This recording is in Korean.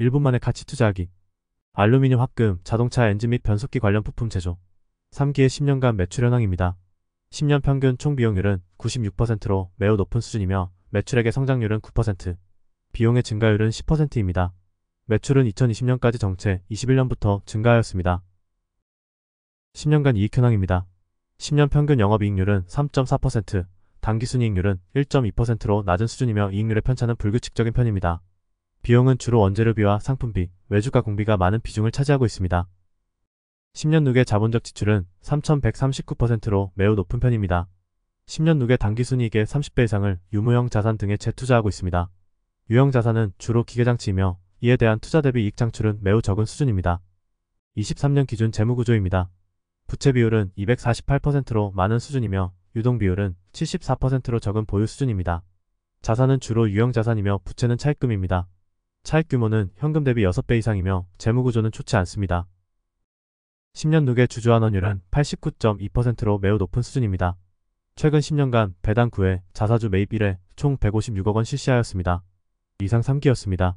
1분 만에 가치 투자하기 알루미늄 합금, 자동차 엔진 및 변속기 관련 부품 제조 3기의 10년간 매출 현황입니다. 10년 평균 총 비용률은 96%로 매우 높은 수준이며 매출액의 성장률은 9%, 비용의 증가율은 10%입니다. 매출은 2020년까지 정체, 21년부터 증가하였습니다. 10년간 이익 현황입니다. 10년 평균 영업이익률은 3.4%, 단기순이익률은 1.2%로 낮은 수준이며 이익률의 편차는 불규칙적인 편입니다. 비용은 주로 원재료비와 상품비, 외주 가공비가 많은 비중을 차지하고 있습니다. 10년 누계 자본적 지출은 3,139%로 매우 높은 편입니다. 10년 누계 단기순이익의 30배 이상을 유무형 자산 등에 재투자하고 있습니다. 유형 자산은 주로 기계장치이며 이에 대한 투자 대비 이익 창출은 매우 적은 수준입니다. 23년 기준 재무구조입니다. 부채 비율은 248%로 많은 수준이며 유동 비율은 74%로 적은 보유 수준입니다. 자산은 주로 유형 자산이며 부채는 차입금입니다. 차익 규모는 현금 대비 6배 이상이며 재무구조는 좋지 않습니다. 10년 누계 주주환원율은 89.2%로 매우 높은 수준입니다. 최근 10년간 배당 9회, 자사주 매입 1회, 총 156억 원 실시하였습니다. 이상 3기였습니다.